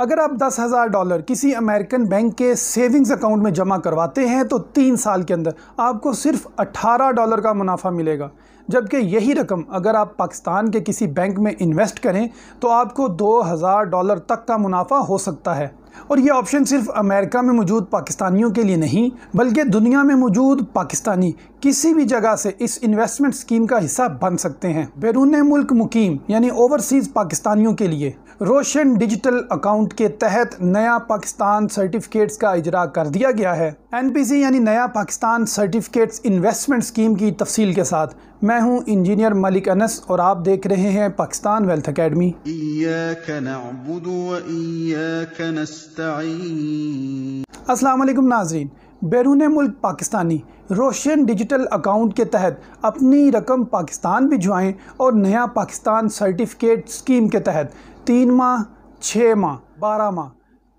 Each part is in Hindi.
अगर आप दस हज़ार डॉलर किसी अमेरिकन बैंक के सेविंग्स अकाउंट में जमा करवाते हैं तो तीन साल के अंदर आपको सिर्फ अट्ठारह डॉलर का मुनाफा मिलेगा जबकि यही रकम अगर आप पाकिस्तान के किसी बैंक में इन्वेस्ट करें तो आपको दो हज़ार डॉलर तक का मुनाफा हो सकता है और ये ऑप्शन सिर्फ अमेरिका में मौजूद पाकिस्तानियों के लिए नहीं बल्कि दुनिया में मौजूद पाकिस्तानी किसी भी जगह से इस इन्वेस्टमेंट स्कीम का हिस्सा बन सकते हैं बैरून मुल्क मुकीम यानी ओवरसीज़ पाकिस्तानियों के लिए रोशन डिजिटल अकाउंट के तहत नया पाकिस्तान सर्टिफिकेट्स का इजरा कर दिया गया है एनपीसी यानी नया पाकिस्तान सर्टिफिकेट्स इन्वेस्टमेंट स्कीम की तफसील के साथ मैं हूं इंजीनियर मलिक अनस और आप देख रहे हैं पाकिस्तान वेल्थ अकेडमी अस्सलाम वालेकुम नाजरीन बैरून मुल्क पाकिस्तानी रोशन डिजिटल अकाउंट के तहत अपनी रकम पाकिस्तान भिजवाएँ और नया पाकिस्तान सर्टिफिकेट स्कीम के तहत तीन माह छः माह बारह माह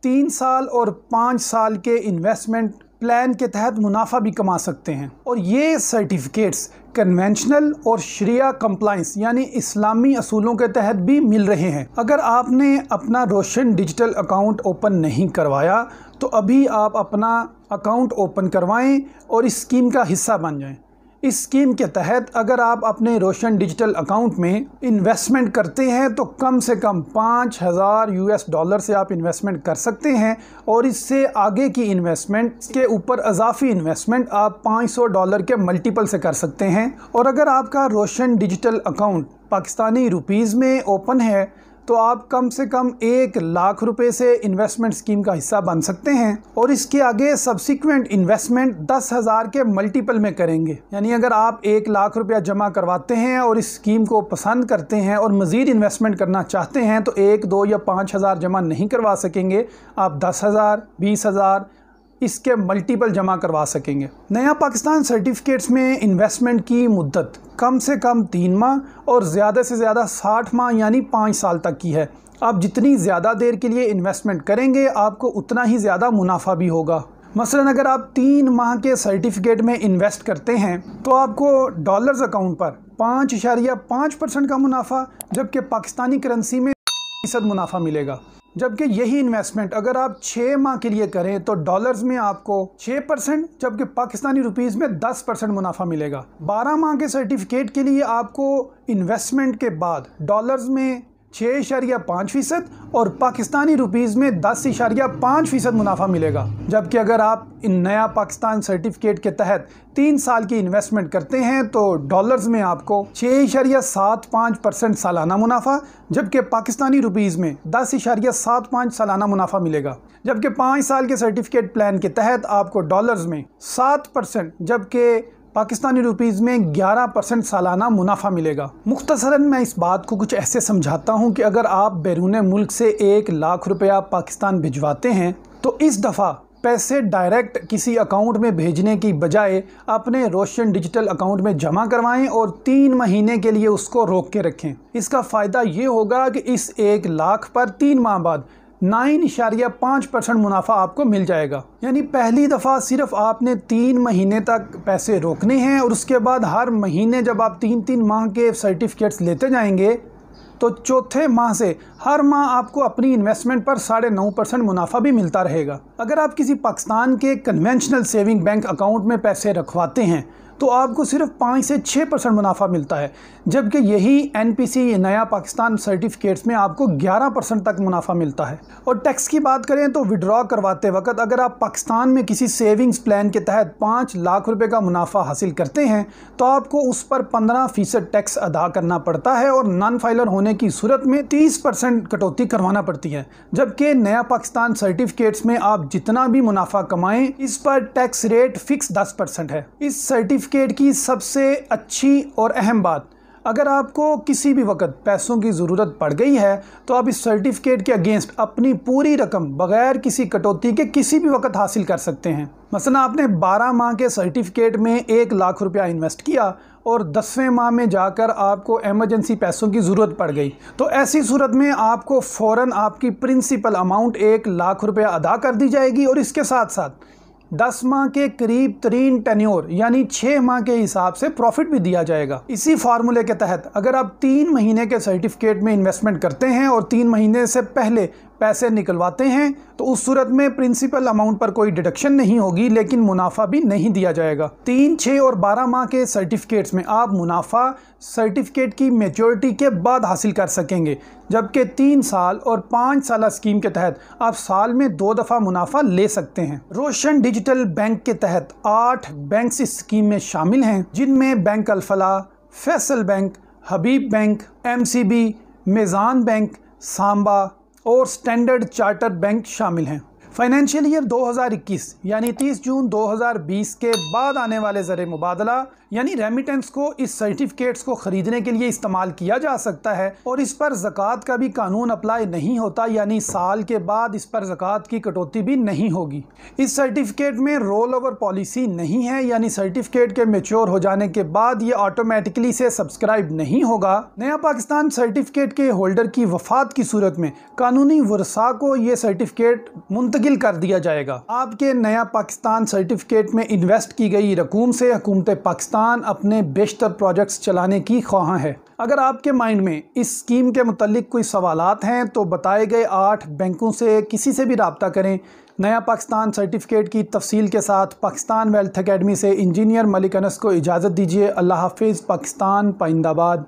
तीन साल और पाँच साल के इन्वेस्टमेंट प्लान के तहत मुनाफा भी कमा सकते हैं और ये सर्टिफिकेट्स कन्वेंशनल और श्रिया कम्प्लाइंस यानी इस्लामी असूलों के तहत भी मिल रहे हैं अगर आपने अपना रोशन डिजिटल अकाउंट ओपन नहीं करवाया तो अभी आप अपना अकाउंट ओपन करवाएं और इस स्कीम का हिस्सा बन जाएं इस स्कीम के तहत अगर आप अपने रोशन डिजिटल अकाउंट में इन्वेस्टमेंट करते हैं तो कम से कम पाँच हज़ार यू एस डॉलर से आप इन्वेस्टमेंट कर सकते हैं और इससे आगे की इन्वेस्टमेंट के ऊपर अजाफी इन्वेस्टमेंट आप पाँच सौ डॉलर के मल्टीपल से कर सकते हैं और अगर आपका Roshan digital account Pakistani rupees में ओपन है तो आप कम से कम एक लाख रुपए से इन्वेस्टमेंट स्कीम का हिस्सा बन सकते हैं और इसके आगे सब्सिक्वेंट इन्वेस्टमेंट दस हज़ार के मल्टीपल में करेंगे यानी अगर आप एक लाख रुपया जमा करवाते हैं और इस स्कीम को पसंद करते हैं और मज़ीद इन्वेस्टमेंट करना चाहते हैं तो एक दो या पाँच हज़ार जमा नहीं करवा सकेंगे आप दस हज़ार बीस हज़ार इसके मल्टीपल जमा करवा सकेंगे नया पाकिस्तान सर्टिफिकेट्स में इन्वेस्टमेंट की मुद्दत कम से कम तीन माह और ज़्यादा से ज़्यादा साठ माह यानी पाँच साल तक की है आप जितनी ज़्यादा देर के लिए इन्वेस्टमेंट करेंगे आपको उतना ही ज़्यादा मुनाफा भी होगा मसलन अगर आप तीन माह के सर्टिफिकेट में इन्वेस्ट करते हैं तो आपको डॉलर्स अकाउंट पर पाँच इशारिया पाँच परसेंट का मुनाफा जबकि पाकिस्तानी करेंसी में फीसद मुनाफा मिलेगा जबकि यही इन्वेस्टमेंट अगर आप छः माह के लिए करें तो डॉलर्स में आपको छः परसेंट जबकि पाकिस्तानी रुपीज़ में दस परसेंट मुनाफा मिलेगा बारह माह के सर्टिफिकेट के लिए आपको इन्वेस्टमेंट के बाद डॉलर्स में छः इशारिया पाँच फ़ीसद और पाकिस्तानी रुपीज़ में दस इशारिया पाँच फ़ीसद मुनाफा मिलेगा जबकि अगर आप इन नया पाकिस्तान सर्टिफिकेट के तहत तीन साल की इन्वेस्टमेंट करते हैं तो डॉलर्स में आपको छः इशारिया सात पाँच परसेंट सालाना मुनाफा जबकि पाकिस्तानी रुपीज़ में दस इशारिया सात पाँच सालाना मुनाफा मिलेगा जबकि पाँच साल के सर्टिफिकेट प्लान के तहत आपको डॉलर्स में सात परसेंट जबकि पाकिस्तानी रुपीज़ में 11 परसेंट सालाना मुनाफा मिलेगा मुख्तसरा मैं इस बात को कुछ ऐसे समझाता हूँ कि अगर आप बैरून मुल्क से एक लाख रुपया पाकिस्तान भिजवाते हैं तो इस दफ़ा पैसे डायरेक्ट किसी अकाउंट में भेजने की बजाय अपने रोशन डिजिटल अकाउंट में जमा करवाएं और तीन महीने के लिए उसको रोक के रखें इसका फ़ायदा ये होगा कि इस एक लाख पर तीन माह बाद नाइन इशारिया पाँच परसेंट मुनाफा आपको मिल जाएगा यानी पहली दफ़ा सिर्फ आपने तीन महीने तक पैसे रोकने हैं और उसके बाद हर महीने जब आप तीन तीन माह के सर्टिफिकेट्स लेते जाएंगे तो चौथे माह से हर माह आपको अपनी इन्वेस्टमेंट पर साढ़े नौ परसेंट मुनाफा भी मिलता रहेगा अगर आप किसी पाकिस्तान के कन्वेंशनल सेविंग बैंक अकाउंट में पैसे रखवाते हैं तो आपको सिर्फ पाँच से छः परसेंट मुनाफा मिलता है जबकि यही एन पी सी नया पाकिस्तान सर्टिफिकेट्स में आपको ग्यारह परसेंट तक मुनाफा मिलता है और टैक्स की बात करें तो विड्रॉ करवाते वक्त अगर आप पाकिस्तान में किसी सेविंग्स प्लान के तहत पाँच लाख रुपये का मुनाफा हासिल करते हैं तो आपको उस पर पंद्रह फीसद टैक्स अदा करना पड़ता है और नॉन फाइलर होने की सूरत में तीस परसेंट कटौती करवाना पड़ती है जबकि नया पाकिस्तान सर्टिफिकेट्स में आप जितना भी मुनाफा कमाएं इस पर टैक्स रेट फिक्स 10 परसेंट है इस सर्टिफिकेट की सबसे अच्छी और अहम बात अगर आपको किसी भी वक्त पैसों की ज़रूरत पड़ गई है तो आप इस सर्टिफिकेट के अगेंस्ट अपनी पूरी रकम बगैर किसी कटौती के किसी भी वक्त हासिल कर सकते हैं मसला आपने 12 माह के सर्टिफिकेट में एक लाख रुपया इन्वेस्ट किया और दसवें माह में जाकर आपको एमरजेंसी पैसों की ज़रूरत पड़ गई तो ऐसी सूरत में आपको फ़ौर आपकी प्रिंसिपल अमाउंट एक लाख रुपया अदा कर दी जाएगी और इसके साथ साथ दस माह के करीब तरीन टेन्योर यानी छः माह के हिसाब से प्रॉफिट भी दिया जाएगा इसी फार्मूले के तहत अगर आप तीन महीने के सर्टिफिकेट में इन्वेस्टमेंट करते हैं और तीन महीने से पहले पैसे निकलवाते हैं तो उस सूरत में प्रिंसिपल अमाउंट पर कोई डिडक्शन नहीं होगी लेकिन मुनाफा भी नहीं दिया जाएगा तीन छः और बारह माह के सर्टिफिकेट्स में आप मुनाफा सर्टिफिकेट की मेचोरिटी के बाद हासिल कर सकेंगे जबकि तीन साल और पाँच साल स्कीम के तहत आप साल में दो दफ़ा मुनाफा ले सकते हैं रोशन डिजिटल बैंक के तहत आठ बैंक इस स्कीम में शामिल हैं जिनमें bank Alfalah Faysal bank Habib bank M Meezan bank Samba और स्टैंडर्ड चार्टर बैंक शामिल हैं फाइनेंशियल ईयर 2021 यानी 30 जून 2020 के बाद आने वाले ज़र मुबादला यानी रेमिटेंस को इस सर्टिफिकेट्स को खरीदने के लिए इस्तेमाल किया जा सकता है और इस पर जक़ात का भी कानून अप्लाई नहीं होता यानी साल के बाद इस पर जक़ात की कटौती भी नहीं होगी इस सर्टिफिकेट में रोल ओवर पॉलिसी नहीं है यानी सर्टिफिकेट के मेच्योर हो जाने के बाद ये ऑटोमेटिकली से सब्सक्राइब नहीं होगा नया पाकिस्तान सर्टिफिकेट के होल्डर की वफात की सूरत में कानूनी वर्षा को ये सर्टिफिकेट मुंतकिल कर दिया जाएगा आपके नया पाकिस्तान सर्टिफिकेट में इन्वेस्ट की गई रकूम से हुकूमत पाकिस्तान पाकिस्तान अपने बेशतर प्रोजेक्ट्स चलाने की ख्वाह है अगर आपके माइंड में इस स्कीम के मतलब कोई सवाल हैं तो बताए गए आठ बैंकों से किसी से भी रबता करें नया पाकिस्तान सर्टिफिकेट की तफसील के साथ पाकिस्तान वेल्थ अकेडमी से इंजीनियर मलिक अनस को इजाज़त दीजिए अल्लाह हाफिज़ पाकिस्तान पाइंदाबाद